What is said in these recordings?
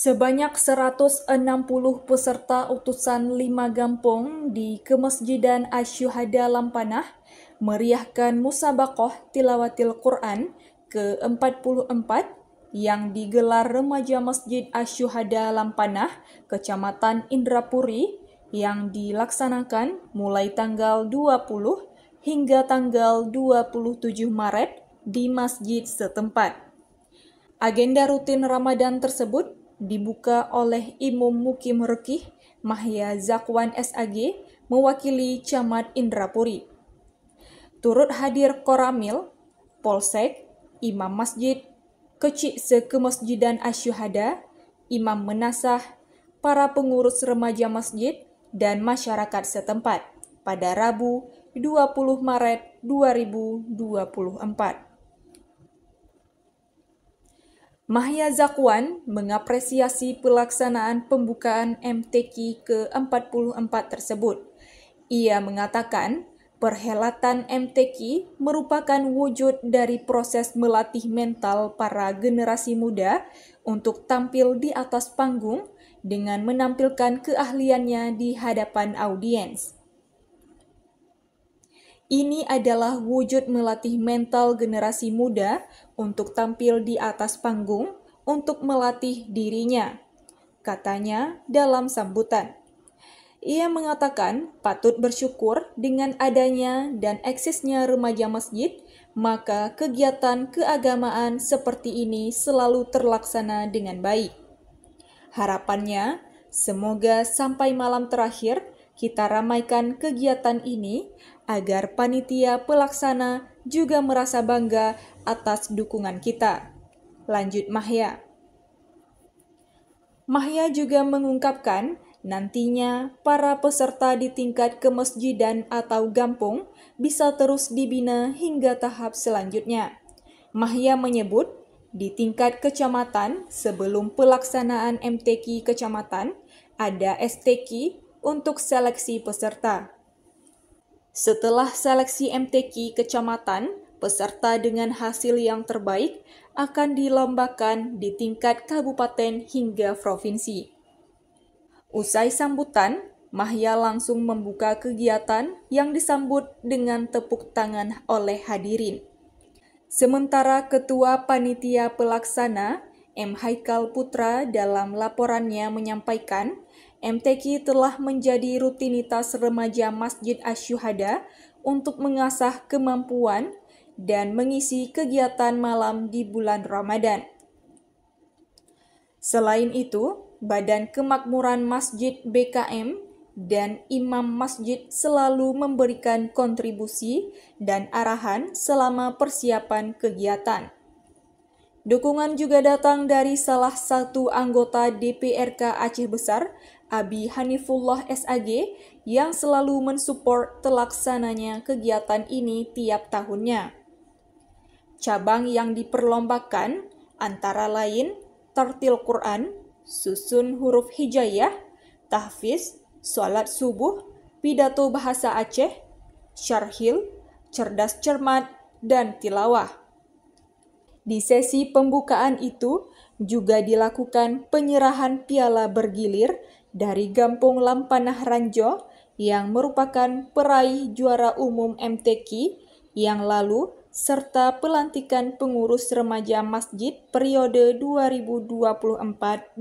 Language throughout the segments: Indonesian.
Sebanyak 160 peserta utusan lima gampung di Kemasjidan Asyuhada Lampanah meriahkan Musabakoh Tilawatil Quran ke-44 yang digelar remaja Masjid Asyuhada Lampanah, Kecamatan Indrapuri, yang dilaksanakan mulai tanggal 20 hingga tanggal 27 Maret di masjid setempat. Agenda rutin Ramadan tersebut dibuka oleh Imam Mukim Rekih Mahya Zakwan SAG mewakili Camat Indrapuri. Turut hadir Koramil, Polsek, Imam Masjid, Kecik Sekemasjidan Asyuhada, Imam Menasah, para pengurus remaja masjid, dan masyarakat setempat pada Rabu 20 Maret 2024. Mahya Zakwan mengapresiasi pelaksanaan pembukaan MTQ ke-44 tersebut. Ia mengatakan, perhelatan MTQ merupakan wujud dari proses melatih mental para generasi muda untuk tampil di atas panggung dengan menampilkan keahliannya di hadapan audiens. Ini adalah wujud melatih mental generasi muda untuk tampil di atas panggung untuk melatih dirinya, katanya dalam sambutan. Ia mengatakan patut bersyukur dengan adanya dan eksisnya remaja masjid, maka kegiatan keagamaan seperti ini selalu terlaksana dengan baik. Harapannya, semoga sampai malam terakhir kita ramaikan kegiatan ini agar panitia pelaksana juga merasa bangga atas dukungan kita. Lanjut Mahya. Mahya juga mengungkapkan nantinya para peserta di tingkat kemasjidan atau gampung bisa terus dibina hingga tahap selanjutnya. Mahya menyebut di tingkat kecamatan sebelum pelaksanaan MTQ kecamatan ada STQ untuk seleksi peserta. Setelah seleksi MTQ kecamatan, peserta dengan hasil yang terbaik akan dilombakan di tingkat kabupaten hingga provinsi. Usai sambutan, Mahya langsung membuka kegiatan yang disambut dengan tepuk tangan oleh hadirin. Sementara Ketua Panitia Pelaksana M. Haikal Putra dalam laporannya menyampaikan MTQ telah menjadi rutinitas remaja Masjid Asyuhada untuk mengasah kemampuan dan mengisi kegiatan malam di bulan Ramadan. Selain itu, Badan Kemakmuran Masjid BKM dan imam masjid selalu memberikan kontribusi dan arahan selama persiapan kegiatan. Dukungan juga datang dari salah satu anggota DPRK Aceh Besar, Abi Hanifullah SAG, yang selalu mensupport telaksananya kegiatan ini tiap tahunnya. Cabang yang diperlombakan antara lain tertil Quran, susun huruf hijayah, tahfiz, sholat subuh, pidato bahasa Aceh, syarhil, cerdas cermat, dan tilawah. Di sesi pembukaan itu juga dilakukan penyerahan piala bergilir dari Gampung Lampanah Ranjo yang merupakan peraih juara umum MTQ yang lalu serta pelantikan pengurus remaja masjid periode 2024-2026.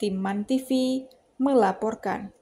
Tim TV melaporkan.